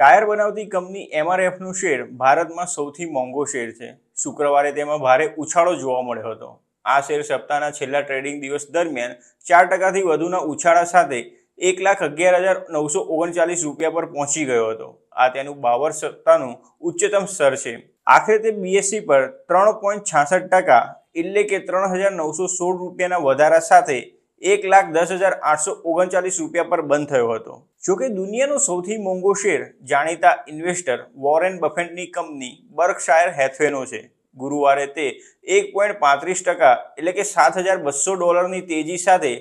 tyre બનાવતી company એમઆરએફનું share ભારતમાં સૌથી મોંઘો શેર છે શુક્રવારે તેમાં ભારે ઉછાળો જોવા મળ્યો હતો આ શેર સપ્તાહના છેલ્લા ટ્રેડિંગ દિવસ દરમિયાન ચાર ટકાથી વધુના ઉછાળા સાથે એક લાખ અગિયાર હજાર નવસો ઓગણચાલીસ રૂપિયા પર પહોંચી ગયો હતો આ તેનું બાવર સત્તાનું ઉચ્ચતમ સ્તર છે આખરે તે બીએસસી પર ત્રણ પોઈન્ટ છાસઠ ટકા એટલે કે ત્રણ હજાર નવસો સોળ રૂપિયાના વધારા સાથે એક લાખ દસ હજાર આઠસો ઓગણચાલીસ રૂપિયા પર બંધ થયો હતો જોકે દુનિયાનો સૌથી મોંઘો શેર જાણીતા ઇન્વેસ્ટર વોરેન બફેન્ટની કંપની બર્કશાયર હેથવેનો છે ગુરુવારે તે એક પોઈન્ટ પાંત્રીસ ટકા એટલે કે સાત હજાર બસો ડોલરની તેજી સાથે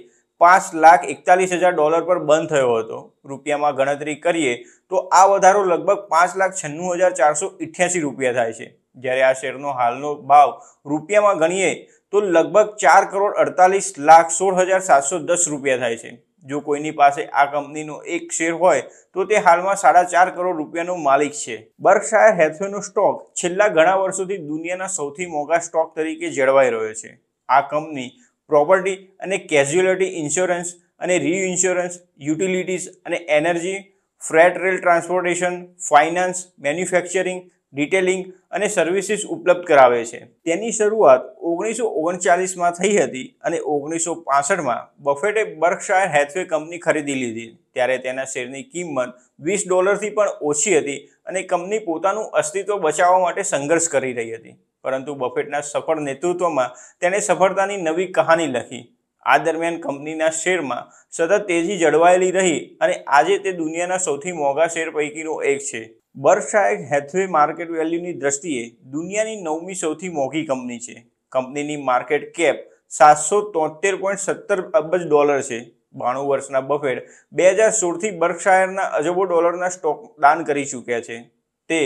પાંચ લાખ એકતાલીસ હજાર ડોલર પર બંધ થયો હતો રૂપિયામાં ગણતરી કરીએ તો આ વધારો લગભગ પાંચ લાખ છન્નું હજાર ચારસો ઇઠ્યાસી રૂપિયા થાય છે જ્યારે આ શેરનો હાલનો ભાવ રૂપિયામાં ગણીએ તો લગભગ ચાર કરોડ અડતાલીસ લાખ સોળ હજાર સાતસો દસ રૂપિયા થાય છે જો કોઈની પાસે આ કંપનીનો એક શેર હોય તો તે હાલમાં સાડા ચાર કરોડ રૂપિયાનો માલિક છે બર્કશાયર હેથવેનો સ્ટોક છેલ્લા ઘણા વર્ષોથી દુનિયાના સૌથી મોંઘા સ્ટોક તરીકે જળવાઈ રહ્યો છે આ કંપની પ્રોપર્ટી અને કેઝ્યુઅલિટી ઇન્સ્યોરન્સ અને રીઇન્સ્યોરન્સ યુટિલિટીઝ અને energy freight rail transportation finance manufacturing detailing અને સર્વિસીસ ઉપલબ્ધ કરાવે છે તેની શરૂઆત ઓગણીસો ઓગણચાલીસમાં થઈ હતી અને ઓગણીસો પાસઠમાં બફેટે બર્કશાયર હેથવે કંપની ખરીદી લીધી ત્યારે તેના શેરની કિંમત વીસ ડોલરથી પણ ઓછી હતી અને કંપની પોતાનું અસ્તિત્વ બચાવવા માટે સંઘર્ષ કરી રહી હતી પરંતુ બફેટના સફળ નેતૃત્વમાં તેણે સફળતાની નવી કહાની લખી આ દરમિયાન કંપનીના શેરમાં સતત તેજી જળવાયેલી રહી અને આજે તે દુનિયાના સૌથી મોંઘા શેર પૈકીનો એક છે બર્કશાયર હેથવે માર્કેટ વેલ્યુની દ્રષ્ટિએ દુનિયાની નવમી સૌથી મોંઘી કંપની છે કંપનીની માર્કેટ કેપ સાતસો તોતેર પોઈન્ટ સત્તર અબજ ડોલર છે બાણું વર્ષના બફેટ બે હજાર સોળથી બર્કશાયરના અજબો ડોલરના સ્ટોક દાન કરી ચૂક્યા છે તે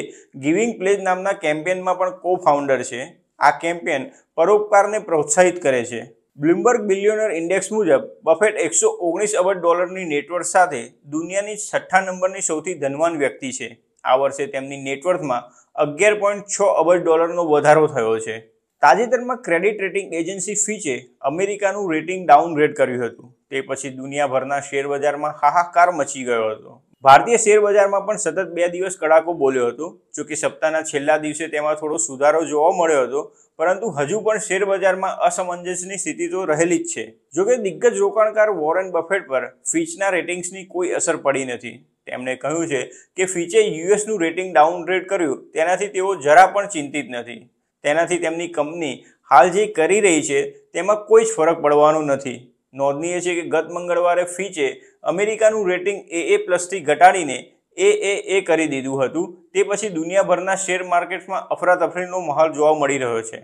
ગિવિંગ પ્લેજ નામના કેમ્પેનમાં પણ કો ફાઉન્ડર છે આ કેમ્પેન પરોપકારને પ્રોત્સાહિત કરે છે બ્લુમબર્ગ બિલિયોનર ઇન્ડેક્સ મુજબ બફેટ એકસો ઓગણીસ અબજ ડોલરની નેટવર્ક સાથે દુનિયાની છઠ્ઠા નંબરની સૌથી ધનવાન વ્યક્તિ છે આ વર્ષે તેમની નેટવર્થમાં અગિયાર પોઈન્ટ છ અબજ ડોલરનો વધારો થયો છે તાજેતરમાં ક્રેડિટ રેટિંગ એજન્સી ફીચે અમેરિકાનું રેટિંગ ડાઉનગ્રેડ કર્યું હતું તે પછી દુનિયાભરના શેરબજારમાં હાહાકાર મચી ગયો હતો ભારતીય શેરબજારમાં પણ સતત બે દિવસ કડાકો બોલ્યો હતો જોકે સપ્તાહના છેલ્લા દિવસે તેમાં થોડો સુધારો જોવા મળ્યો હતો પરંતુ હજુ પણ શેરબજારમાં અસમંજસની સ્થિતિ તો રહેલી જ છે જોકે દિગ્ગજ રોકાણકાર વોરેન બફેટ પર ફીચના રેટિંગ્સની કોઈ અસર પડી નથી તેમણે કહ્યું છે કે ફિચે યુએસનું રેટિંગ ડાઉનગ્રેડ કર્યું તેનાથી તેઓ જરા પણ ચિંતિત નથી તેનાથી તેમની કંપની હાલ જે કરી રહી છે તેમાં કોઈ જ ફરક પડવાનો નથી નોંધનીય છે કે ગત મંગળવારે ફિચે અમેરિકાનું રેટિંગ એ એ પ્લસથી ઘટાડીને એ એ એ કરી દીધું હતું તે પછી દુનિયાભરના શેર માર્કેટમાં અફરાતફરીનો માહોલ જોવા મળી રહ્યો છે